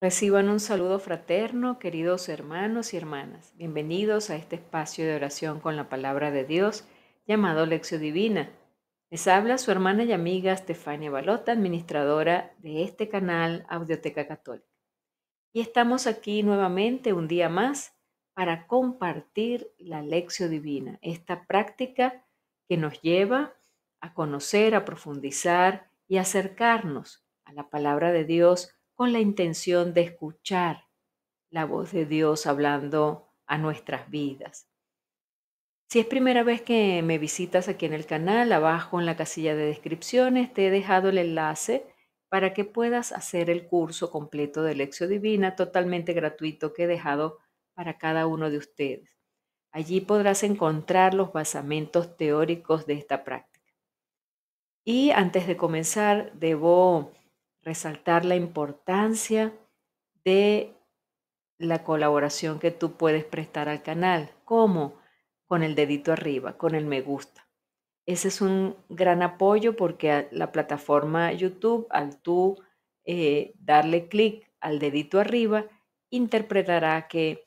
Reciban un saludo fraterno, queridos hermanos y hermanas. Bienvenidos a este espacio de oración con la palabra de Dios llamado Lección Divina. Les habla su hermana y amiga Estefania Balota, administradora de este canal Audioteca Católica. Y estamos aquí nuevamente un día más para compartir la Lección Divina, esta práctica que nos lleva a conocer, a profundizar y acercarnos a la palabra de Dios con la intención de escuchar la voz de Dios hablando a nuestras vidas. Si es primera vez que me visitas aquí en el canal, abajo en la casilla de descripciones te he dejado el enlace para que puedas hacer el curso completo de Lección Divina totalmente gratuito que he dejado para cada uno de ustedes. Allí podrás encontrar los basamentos teóricos de esta práctica. Y antes de comenzar, debo resaltar la importancia de la colaboración que tú puedes prestar al canal. como Con el dedito arriba, con el me gusta. Ese es un gran apoyo porque la plataforma YouTube, al tú eh, darle clic al dedito arriba, interpretará que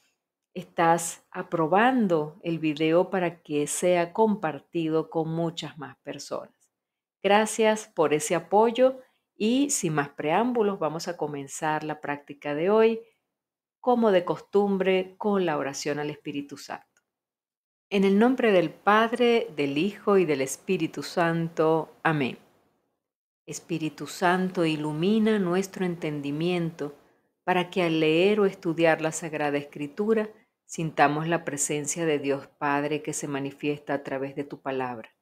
estás aprobando el video para que sea compartido con muchas más personas. Gracias por ese apoyo y sin más preámbulos, vamos a comenzar la práctica de hoy, como de costumbre, con la oración al Espíritu Santo. En el nombre del Padre, del Hijo y del Espíritu Santo. Amén. Espíritu Santo, ilumina nuestro entendimiento para que al leer o estudiar la Sagrada Escritura sintamos la presencia de Dios Padre que se manifiesta a través de tu palabra.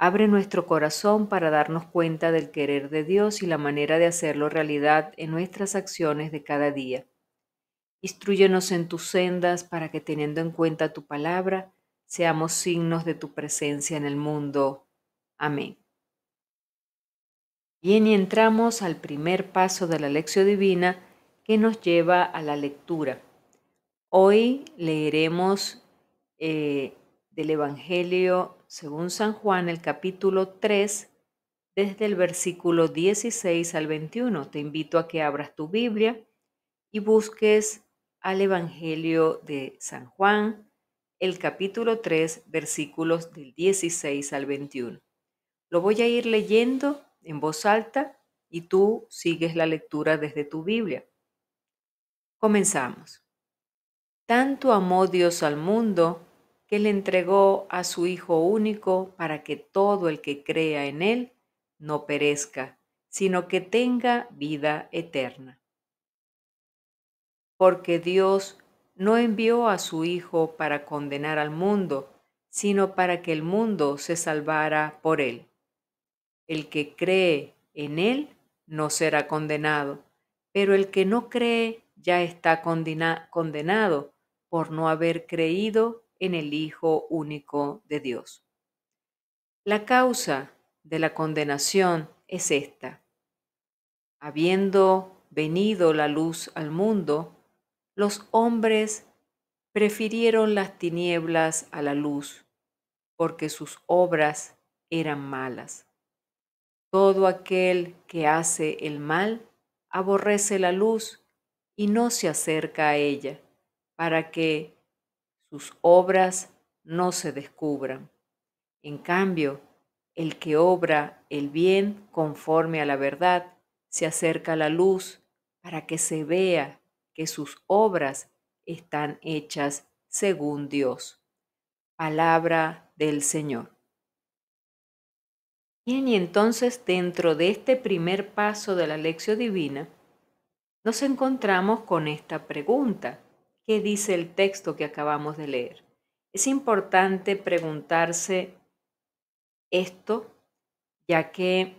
Abre nuestro corazón para darnos cuenta del querer de Dios y la manera de hacerlo realidad en nuestras acciones de cada día. Instruyenos en tus sendas para que teniendo en cuenta tu palabra, seamos signos de tu presencia en el mundo. Amén. Bien, y entramos al primer paso de la lección divina que nos lleva a la lectura. Hoy leeremos eh, del Evangelio según San Juan, el capítulo 3, desde el versículo 16 al 21. Te invito a que abras tu Biblia y busques al Evangelio de San Juan, el capítulo 3, versículos del 16 al 21. Lo voy a ir leyendo en voz alta y tú sigues la lectura desde tu Biblia. Comenzamos. Tanto amó Dios al mundo que le entregó a su Hijo único para que todo el que crea en Él no perezca, sino que tenga vida eterna. Porque Dios no envió a su Hijo para condenar al mundo, sino para que el mundo se salvara por Él. El que cree en Él no será condenado, pero el que no cree ya está condenado por no haber creído en el Hijo único de Dios. La causa de la condenación es esta. Habiendo venido la luz al mundo, los hombres prefirieron las tinieblas a la luz, porque sus obras eran malas. Todo aquel que hace el mal aborrece la luz y no se acerca a ella, para que sus obras no se descubran. En cambio, el que obra el bien conforme a la verdad se acerca a la luz para que se vea que sus obras están hechas según Dios. Palabra del Señor. Bien, y entonces dentro de este primer paso de la lección divina, nos encontramos con esta pregunta qué dice el texto que acabamos de leer. Es importante preguntarse esto, ya que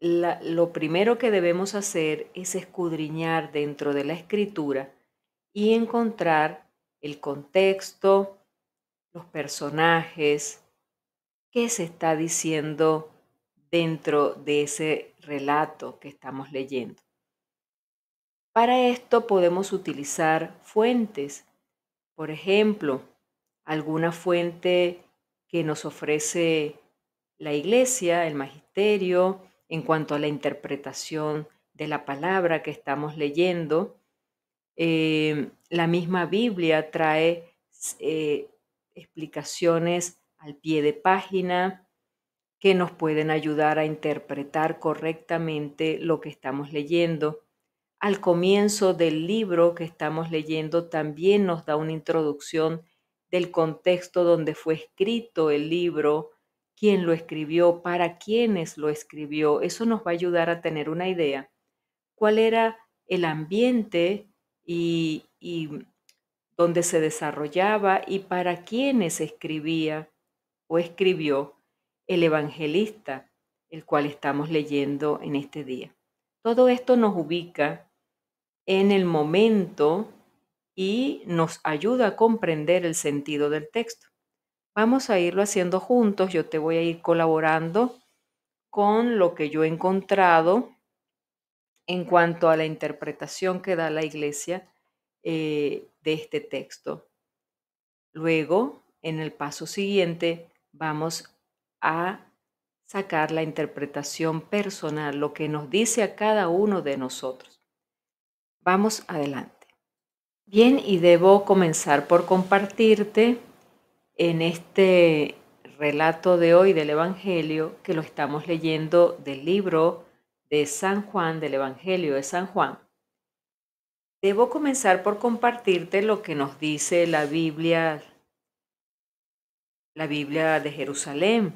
lo primero que debemos hacer es escudriñar dentro de la escritura y encontrar el contexto, los personajes, qué se está diciendo dentro de ese relato que estamos leyendo. Para esto podemos utilizar fuentes, por ejemplo, alguna fuente que nos ofrece la iglesia, el magisterio, en cuanto a la interpretación de la palabra que estamos leyendo. Eh, la misma Biblia trae eh, explicaciones al pie de página que nos pueden ayudar a interpretar correctamente lo que estamos leyendo al comienzo del libro que estamos leyendo también nos da una introducción del contexto donde fue escrito el libro, quién lo escribió, para quiénes lo escribió. Eso nos va a ayudar a tener una idea. ¿Cuál era el ambiente y, y donde se desarrollaba y para quiénes escribía o escribió el evangelista, el cual estamos leyendo en este día? Todo esto nos ubica en el momento y nos ayuda a comprender el sentido del texto. Vamos a irlo haciendo juntos, yo te voy a ir colaborando con lo que yo he encontrado en cuanto a la interpretación que da la iglesia eh, de este texto. Luego, en el paso siguiente, vamos a sacar la interpretación personal, lo que nos dice a cada uno de nosotros. Vamos adelante. Bien, y debo comenzar por compartirte en este relato de hoy del Evangelio, que lo estamos leyendo del libro de San Juan, del Evangelio de San Juan. Debo comenzar por compartirte lo que nos dice la Biblia, la Biblia de Jerusalén,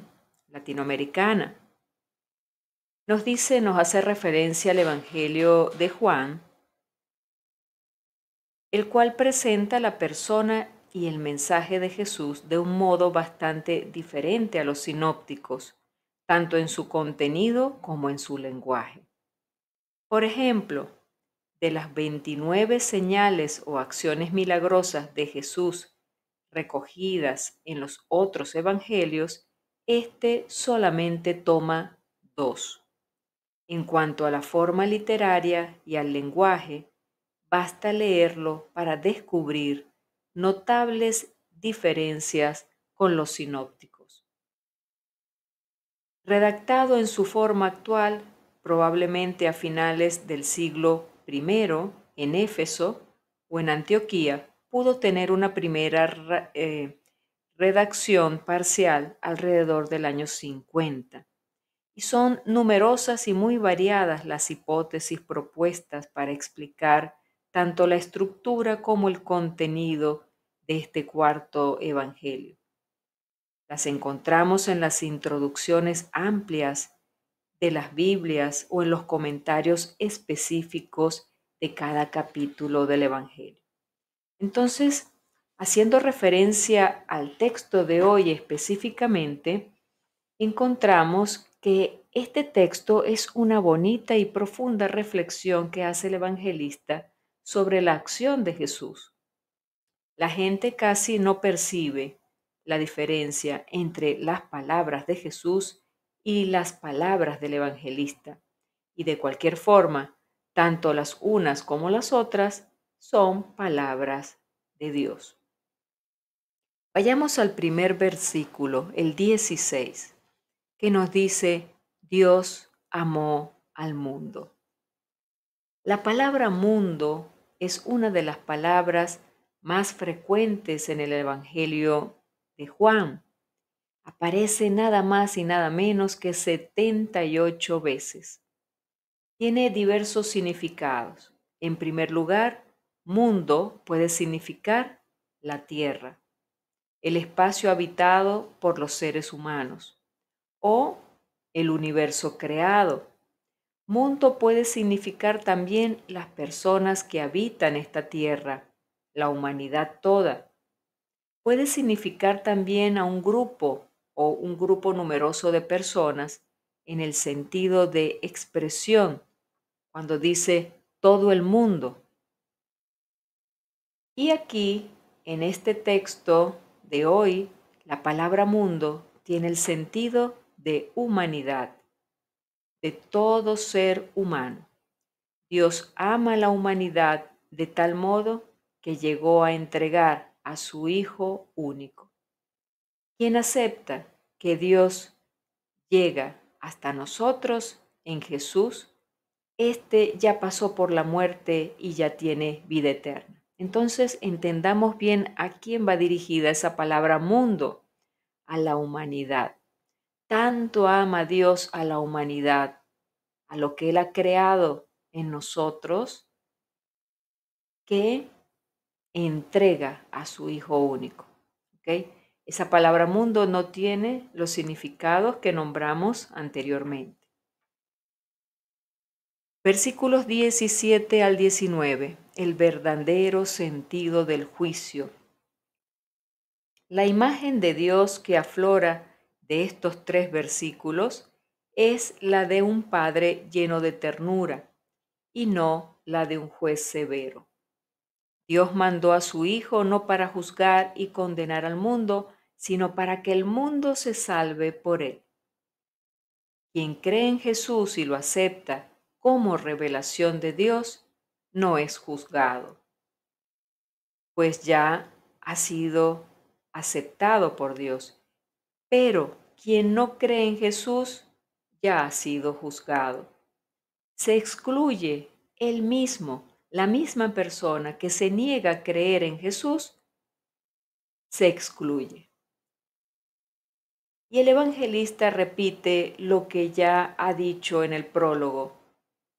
latinoamericana. Nos dice, nos hace referencia al Evangelio de Juan, el cual presenta la persona y el mensaje de Jesús de un modo bastante diferente a los sinópticos, tanto en su contenido como en su lenguaje. Por ejemplo, de las 29 señales o acciones milagrosas de Jesús recogidas en los otros evangelios, éste solamente toma dos. En cuanto a la forma literaria y al lenguaje, Basta leerlo para descubrir notables diferencias con los sinópticos. Redactado en su forma actual, probablemente a finales del siglo I en Éfeso o en Antioquía, pudo tener una primera eh, redacción parcial alrededor del año 50. Y son numerosas y muy variadas las hipótesis propuestas para explicar tanto la estructura como el contenido de este cuarto Evangelio. Las encontramos en las introducciones amplias de las Biblias o en los comentarios específicos de cada capítulo del Evangelio. Entonces, haciendo referencia al texto de hoy específicamente, encontramos que este texto es una bonita y profunda reflexión que hace el evangelista sobre la acción de Jesús. La gente casi no percibe la diferencia entre las palabras de Jesús y las palabras del evangelista. Y de cualquier forma, tanto las unas como las otras son palabras de Dios. Vayamos al primer versículo, el 16, que nos dice, Dios amó al mundo. La palabra mundo es una de las palabras más frecuentes en el Evangelio de Juan. Aparece nada más y nada menos que 78 veces. Tiene diversos significados. En primer lugar, mundo puede significar la tierra, el espacio habitado por los seres humanos o el universo creado, Mundo puede significar también las personas que habitan esta tierra, la humanidad toda. Puede significar también a un grupo o un grupo numeroso de personas en el sentido de expresión, cuando dice todo el mundo. Y aquí, en este texto de hoy, la palabra mundo tiene el sentido de humanidad de todo ser humano. Dios ama a la humanidad de tal modo que llegó a entregar a su Hijo único. Quien acepta que Dios llega hasta nosotros en Jesús, este ya pasó por la muerte y ya tiene vida eterna. Entonces entendamos bien a quién va dirigida esa palabra mundo, a la humanidad. Tanto ama Dios a la humanidad, a lo que Él ha creado en nosotros, que entrega a su Hijo único. Esa palabra mundo no tiene los significados que nombramos anteriormente. Versículos 17 al 19. El verdadero sentido del juicio. La imagen de Dios que aflora de estos tres versículos es la de un padre lleno de ternura y no la de un juez severo. Dios mandó a su Hijo no para juzgar y condenar al mundo, sino para que el mundo se salve por él. Quien cree en Jesús y lo acepta como revelación de Dios, no es juzgado, pues ya ha sido aceptado por Dios pero quien no cree en Jesús ya ha sido juzgado. Se excluye él mismo, la misma persona que se niega a creer en Jesús, se excluye. Y el evangelista repite lo que ya ha dicho en el prólogo.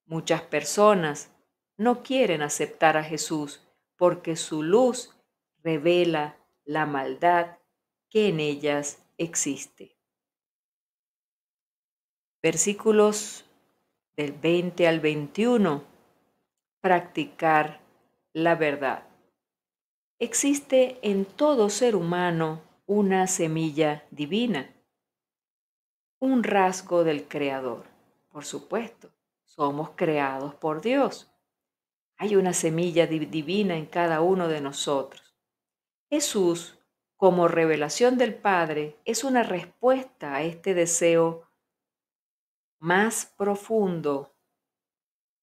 Muchas personas no quieren aceptar a Jesús porque su luz revela la maldad que en ellas existe. Versículos del 20 al 21. Practicar la verdad. Existe en todo ser humano una semilla divina, un rasgo del Creador. Por supuesto, somos creados por Dios. Hay una semilla divina en cada uno de nosotros. Jesús como revelación del Padre es una respuesta a este deseo más profundo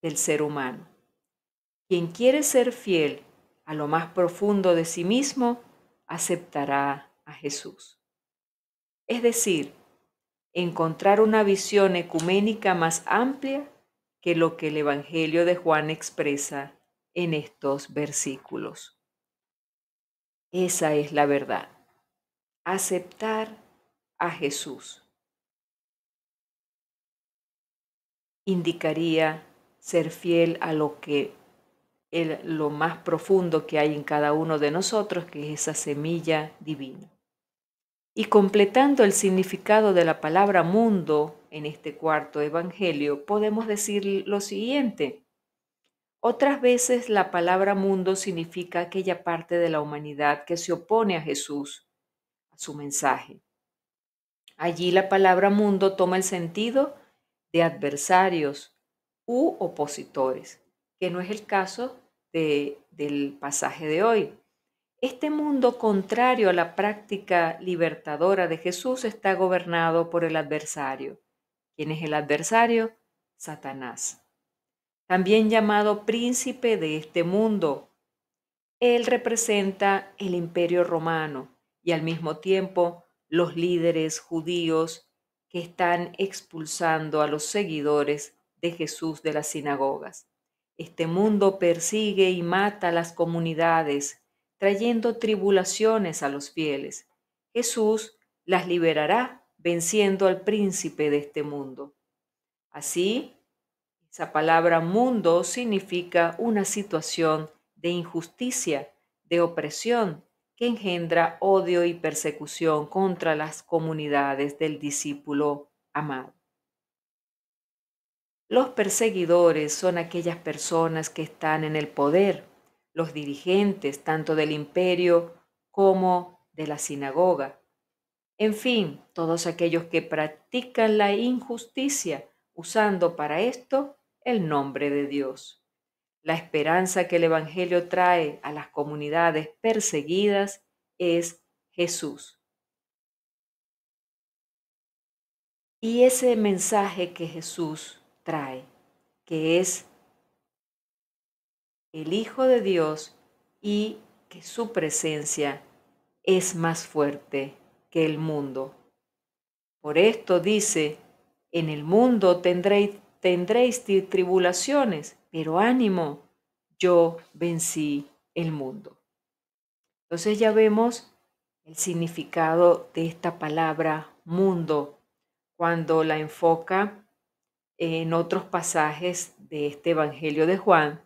del ser humano. Quien quiere ser fiel a lo más profundo de sí mismo, aceptará a Jesús. Es decir, encontrar una visión ecuménica más amplia que lo que el Evangelio de Juan expresa en estos versículos. Esa es la verdad. Aceptar a Jesús indicaría ser fiel a lo que el, lo más profundo que hay en cada uno de nosotros, que es esa semilla divina. Y completando el significado de la palabra mundo en este cuarto evangelio, podemos decir lo siguiente. Otras veces la palabra mundo significa aquella parte de la humanidad que se opone a Jesús, a su mensaje. Allí la palabra mundo toma el sentido de adversarios u opositores, que no es el caso del pasaje de hoy. Este mundo contrario a la práctica libertadora de Jesús está gobernado por el adversario. ¿Quién es el adversario? Satanás también llamado príncipe de este mundo. Él representa el imperio romano y al mismo tiempo los líderes judíos que están expulsando a los seguidores de Jesús de las sinagogas. Este mundo persigue y mata a las comunidades, trayendo tribulaciones a los fieles. Jesús las liberará venciendo al príncipe de este mundo. Así, esa palabra mundo significa una situación de injusticia, de opresión, que engendra odio y persecución contra las comunidades del discípulo amado. Los perseguidores son aquellas personas que están en el poder, los dirigentes tanto del imperio como de la sinagoga. En fin, todos aquellos que practican la injusticia usando para esto el nombre de Dios. La esperanza que el Evangelio trae a las comunidades perseguidas es Jesús. Y ese mensaje que Jesús trae, que es el Hijo de Dios y que su presencia es más fuerte que el mundo. Por esto dice, en el mundo tendréis tendréis tribulaciones, pero ánimo, yo vencí el mundo. Entonces ya vemos el significado de esta palabra mundo cuando la enfoca en otros pasajes de este Evangelio de Juan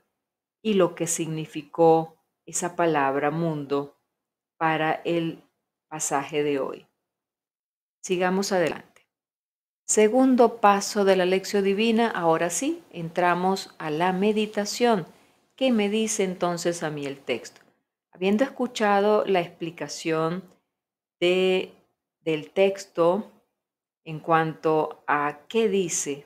y lo que significó esa palabra mundo para el pasaje de hoy. Sigamos adelante. Segundo paso de la lección divina, ahora sí, entramos a la meditación. ¿Qué me dice entonces a mí el texto? Habiendo escuchado la explicación de, del texto en cuanto a qué dice,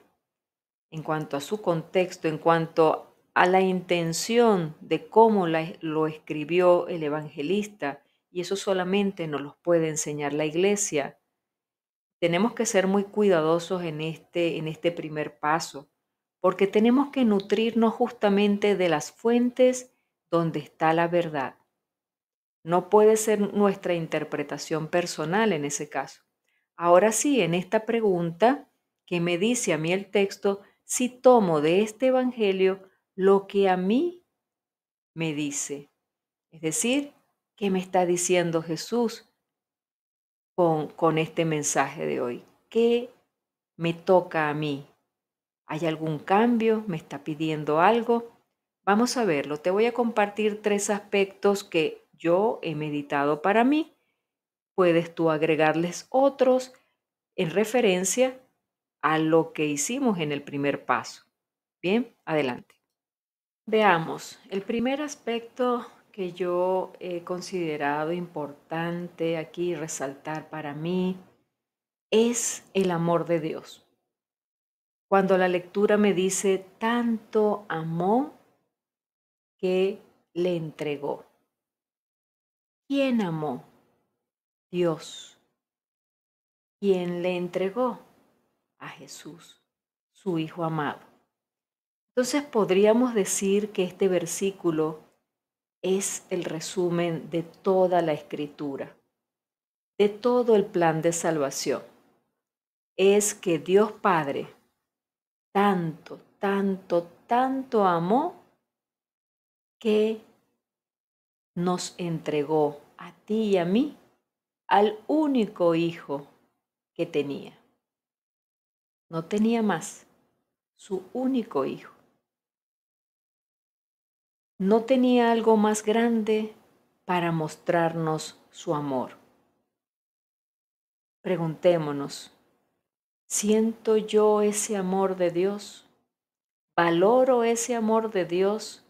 en cuanto a su contexto, en cuanto a la intención de cómo lo escribió el evangelista, y eso solamente nos lo puede enseñar la iglesia. Tenemos que ser muy cuidadosos en este, en este primer paso, porque tenemos que nutrirnos justamente de las fuentes donde está la verdad. No puede ser nuestra interpretación personal en ese caso. Ahora sí, en esta pregunta que me dice a mí el texto, si tomo de este Evangelio lo que a mí me dice. Es decir, ¿qué me está diciendo Jesús? con, este mensaje de hoy? ¿Qué me toca a mí? ¿Hay algún cambio? ¿Me está pidiendo algo? Vamos a verlo. Te voy a compartir tres aspectos que yo he meditado para mí. Puedes tú agregarles otros en referencia a lo que hicimos en el primer paso. Bien, adelante. Veamos, el primer aspecto que yo he considerado importante aquí resaltar para mí es el amor de Dios. Cuando la lectura me dice, tanto amó que le entregó. ¿Quién amó? Dios. ¿Quién le entregó? A Jesús, su Hijo amado. Entonces podríamos decir que este versículo es el resumen de toda la escritura, de todo el plan de salvación. Es que Dios Padre tanto, tanto, tanto amó que nos entregó a ti y a mí al único hijo que tenía. No tenía más, su único hijo no tenía algo más grande para mostrarnos su amor. Preguntémonos, ¿siento yo ese amor de Dios? ¿Valoro ese amor de Dios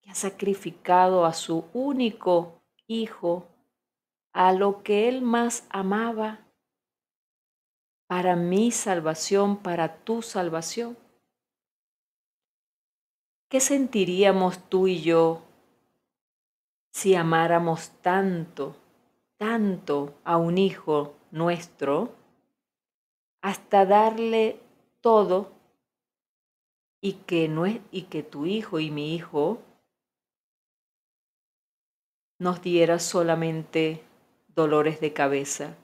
que ha sacrificado a su único Hijo, a lo que Él más amaba, para mi salvación, para tu salvación? ¿Qué sentiríamos tú y yo si amáramos tanto, tanto a un hijo nuestro, hasta darle todo y que, no y que tu hijo y mi hijo nos diera solamente dolores de cabeza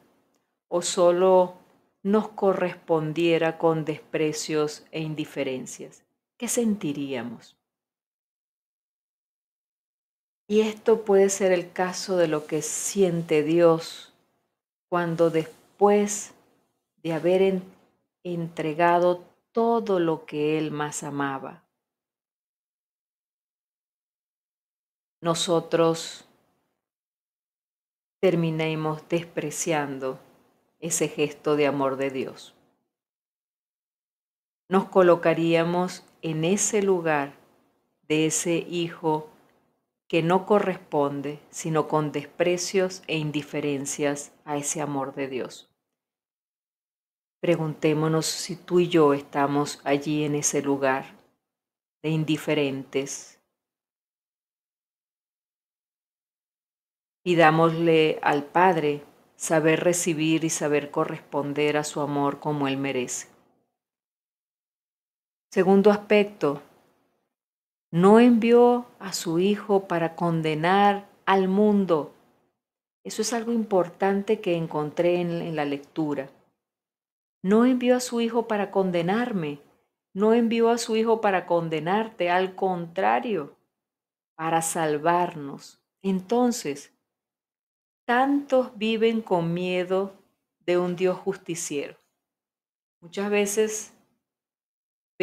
o solo nos correspondiera con desprecios e indiferencias. ¿qué sentiríamos? Y esto puede ser el caso de lo que siente Dios cuando después de haber entregado todo lo que Él más amaba, nosotros terminemos despreciando ese gesto de amor de Dios. Nos colocaríamos en ese lugar de ese hijo que no corresponde, sino con desprecios e indiferencias a ese amor de Dios. Preguntémonos si tú y yo estamos allí en ese lugar de indiferentes. Pidámosle al Padre saber recibir y saber corresponder a su amor como Él merece. Segundo aspecto, no envió a su Hijo para condenar al mundo. Eso es algo importante que encontré en, la lectura. No envió a su Hijo para condenarme, no envió a su Hijo para condenarte, al contrario, para salvarnos. Entonces, tantos viven con miedo de un Dios justiciero. Muchas veces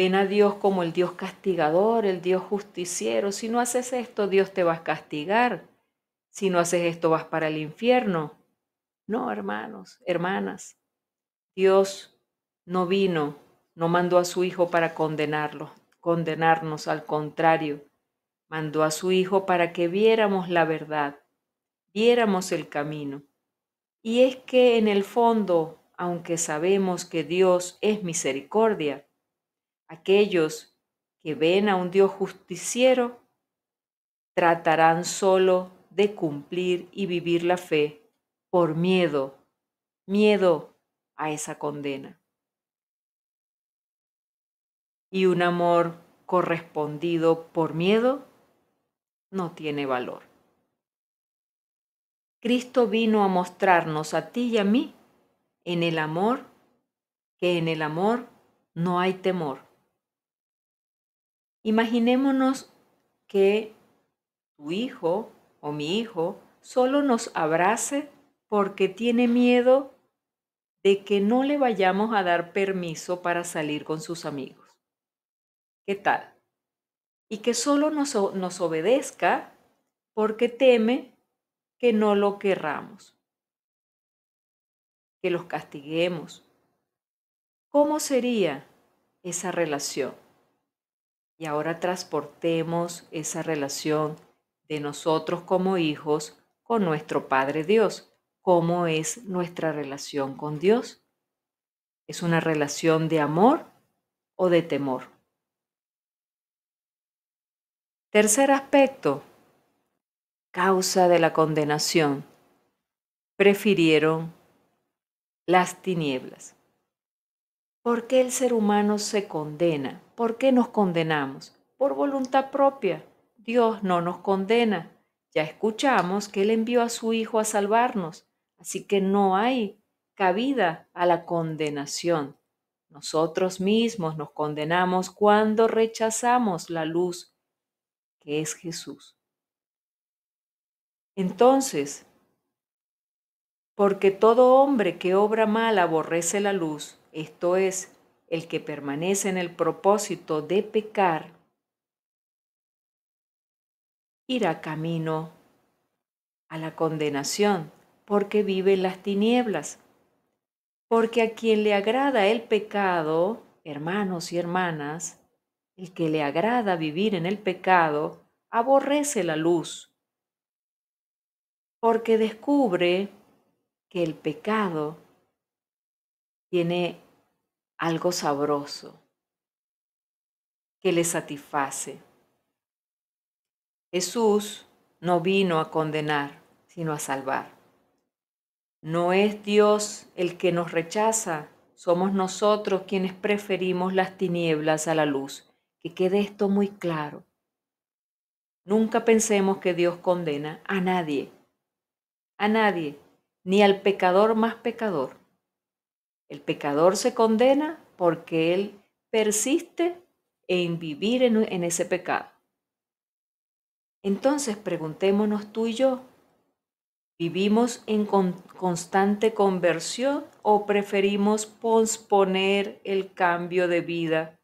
Ven a Dios como el Dios castigador, el Dios justiciero. Si no haces esto, Dios te va a castigar. Si no haces esto, vas para el infierno. No, hermanos, hermanas. Dios no vino, no mandó a su Hijo para condenarlo, condenarnos. Al contrario, mandó a su Hijo para que viéramos la verdad, viéramos el camino. Y es que en el fondo, aunque sabemos que Dios es misericordia, Aquellos que ven a un Dios justiciero tratarán solo de cumplir y vivir la fe por miedo, miedo a esa condena. Y un amor correspondido por miedo no tiene valor. Cristo vino a mostrarnos a ti y a mí en el amor, que en el amor no hay temor. Imaginémonos que tu hijo o mi hijo solo nos abrace porque tiene miedo de que no le vayamos a dar permiso para salir con sus amigos. ¿Qué tal? Y que solo nos, obedezca porque teme que no lo querramos, que los castiguemos. ¿Cómo sería esa relación? y ahora transportemos esa relación de nosotros como hijos con nuestro Padre Dios. ¿Cómo es nuestra relación con Dios? ¿Es una relación de amor o de temor? Tercer aspecto, causa de la condenación. Prefirieron las tinieblas. ¿Por qué el ser humano se condena? ¿Por qué nos condenamos? Por voluntad propia. Dios no nos condena. Ya escuchamos que Él envió a su Hijo a salvarnos, así que no hay cabida a la condenación. Nosotros mismos nos condenamos cuando rechazamos la luz que es Jesús. Entonces, porque todo hombre que obra mal aborrece la luz esto es, el que permanece en el propósito de pecar, irá camino a la condenación, porque vive en las tinieblas. Porque a quien le agrada el pecado, hermanos y hermanas, el que le agrada vivir en el pecado, aborrece la luz, porque descubre que el pecado tiene algo sabroso que le satisface. Jesús no vino a condenar, sino a salvar. No es Dios el que nos rechaza, somos nosotros quienes preferimos las tinieblas a la luz. Que quede esto muy claro. Nunca pensemos que Dios condena a nadie, a nadie, ni al pecador más pecador. El pecador se condena porque él persiste en vivir en, ese pecado. Entonces preguntémonos tú y yo, ¿vivimos en constante conversión o preferimos posponer el cambio de vida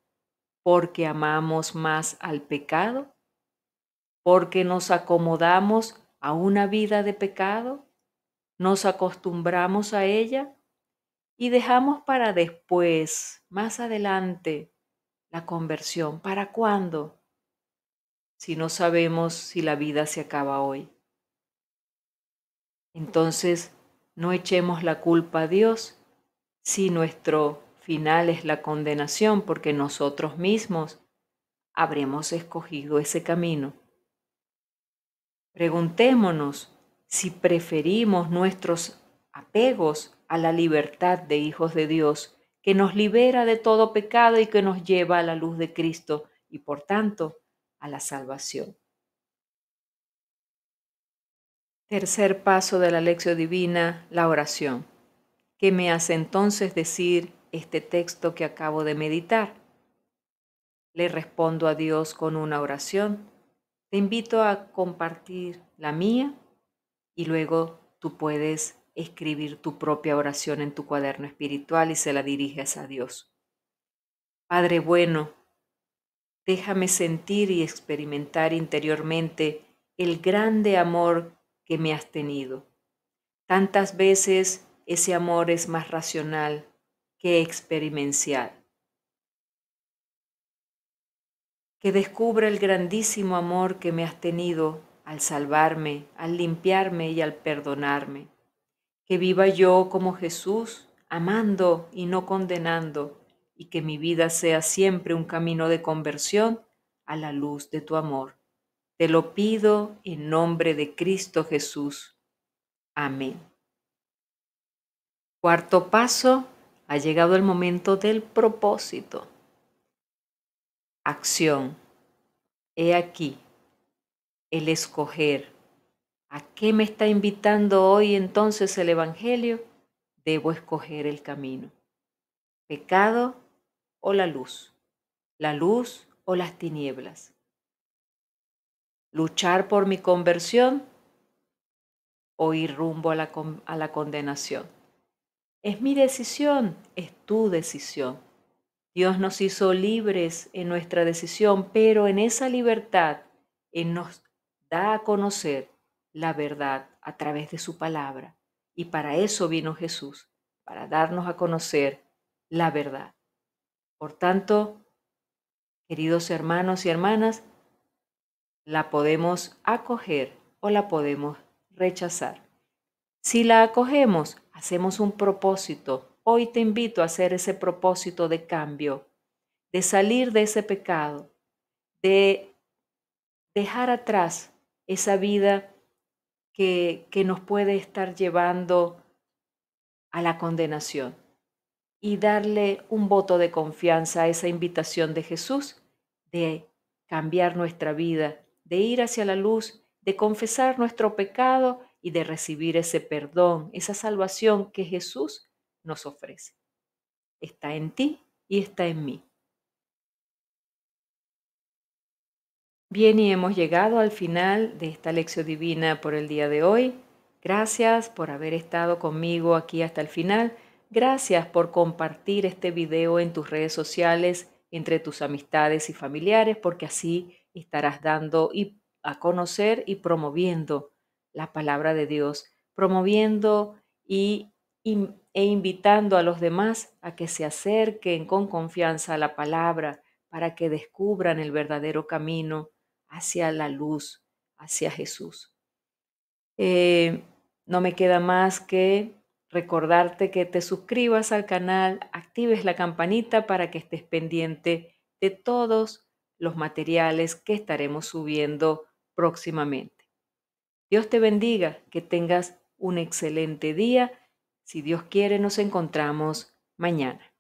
porque amamos más al pecado? ¿Porque nos acomodamos a una vida de pecado? ¿Nos acostumbramos a ella? y dejamos para después, más adelante, la conversión. ¿Para cuándo? Si no sabemos si la vida se acaba hoy. Entonces, no echemos la culpa a Dios si nuestro final es la condenación, porque nosotros mismos habremos escogido ese camino. Preguntémonos si preferimos nuestros apegos a la libertad de hijos de Dios, que nos libera de todo pecado y que nos lleva a la luz de Cristo y por tanto a la salvación. Tercer paso de la lección divina, la oración. ¿Qué me hace entonces decir este texto que acabo de meditar? Le respondo a Dios con una oración. Te invito a compartir la mía y luego tú puedes escribir tu propia oración en tu cuaderno espiritual y se la diriges a Dios. Padre bueno, déjame sentir y experimentar interiormente el grande amor que me has tenido. Tantas veces ese amor es más racional que experiencial. Que descubra el grandísimo amor que me has tenido al salvarme, al limpiarme y al perdonarme que viva yo como Jesús, amando y no condenando, y que mi vida sea siempre un camino de conversión a la luz de tu amor. Te lo pido en nombre de Cristo Jesús. Amén. Cuarto paso, ha llegado el momento del propósito. Acción. He aquí, el escoger ¿A qué me está invitando hoy entonces el Evangelio? Debo escoger el camino. Pecado o la luz. La luz o las tinieblas. Luchar por mi conversión o ir rumbo a la, a la condenación. Es mi decisión, es tu decisión. Dios nos hizo libres en nuestra decisión, pero en esa libertad Él nos da a conocer la verdad a través de su palabra. Y para eso vino Jesús, para darnos a conocer la verdad. Por tanto, queridos hermanos y hermanas, la podemos acoger o la podemos rechazar. Si la acogemos, hacemos un propósito. Hoy te invito a hacer ese propósito de cambio, de salir de ese pecado, de dejar atrás esa vida que, nos puede estar llevando a la condenación y darle un voto de confianza a esa invitación de Jesús de cambiar nuestra vida, de ir hacia la luz, de confesar nuestro pecado y de recibir ese perdón, esa salvación que Jesús nos ofrece. Está en ti y está en mí. Bien, y hemos llegado al final de esta lección divina por el día de hoy. Gracias por haber estado conmigo aquí hasta el final. Gracias por compartir este video en tus redes sociales, entre tus amistades y familiares, porque así estarás dando y a conocer y promoviendo la palabra de Dios, promoviendo e invitando a los demás a que se acerquen con confianza a la palabra para que descubran el verdadero camino hacia la luz, hacia Jesús. Eh, no me queda más que recordarte que te suscribas al canal, actives la campanita para que estés pendiente de todos los materiales que estaremos subiendo próximamente. Dios te bendiga, que tengas un excelente día. Si Dios quiere, nos encontramos mañana.